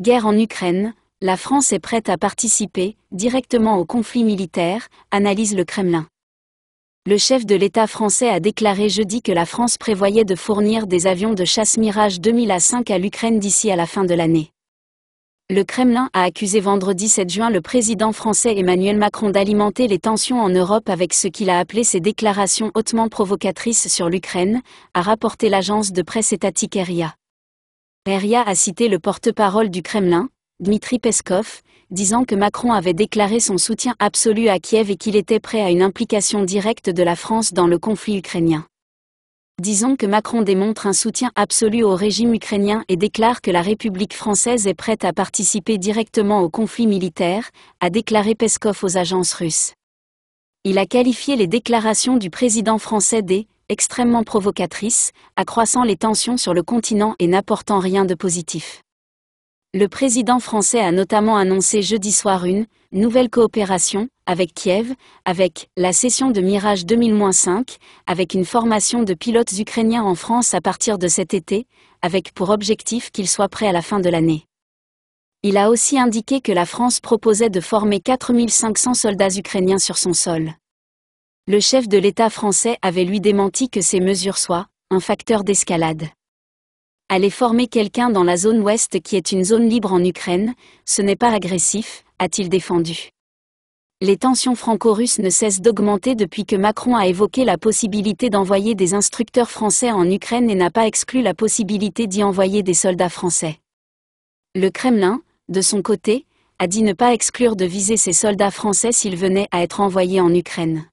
Guerre en Ukraine, la France est prête à participer directement au conflit militaire, analyse le Kremlin. Le chef de l'État français a déclaré jeudi que la France prévoyait de fournir des avions de chasse Mirage 2000 à à l'Ukraine d'ici à la fin de l'année. Le Kremlin a accusé vendredi 7 juin le président français Emmanuel Macron d'alimenter les tensions en Europe avec ce qu'il a appelé ses déclarations hautement provocatrices sur l'Ukraine, a rapporté l'agence de presse étatique ERIA. Peria a cité le porte-parole du Kremlin, Dmitri Peskov, disant que Macron avait déclaré son soutien absolu à Kiev et qu'il était prêt à une implication directe de la France dans le conflit ukrainien. Disons que Macron démontre un soutien absolu au régime ukrainien et déclare que la République française est prête à participer directement au conflit militaire, a déclaré Peskov aux agences russes. Il a qualifié les déclarations du président français des extrêmement provocatrice, accroissant les tensions sur le continent et n'apportant rien de positif. Le président français a notamment annoncé jeudi soir une nouvelle coopération avec Kiev, avec la session de Mirage 2000-5, avec une formation de pilotes ukrainiens en France à partir de cet été, avec pour objectif qu'ils soient prêts à la fin de l'année. Il a aussi indiqué que la France proposait de former 4500 soldats ukrainiens sur son sol le chef de l'État français avait lui démenti que ces mesures soient un facteur d'escalade. Aller former quelqu'un dans la zone ouest qui est une zone libre en Ukraine, ce n'est pas agressif, a-t-il défendu. Les tensions franco-russes ne cessent d'augmenter depuis que Macron a évoqué la possibilité d'envoyer des instructeurs français en Ukraine et n'a pas exclu la possibilité d'y envoyer des soldats français. Le Kremlin, de son côté, a dit ne pas exclure de viser ces soldats français s'ils venaient à être envoyés en Ukraine.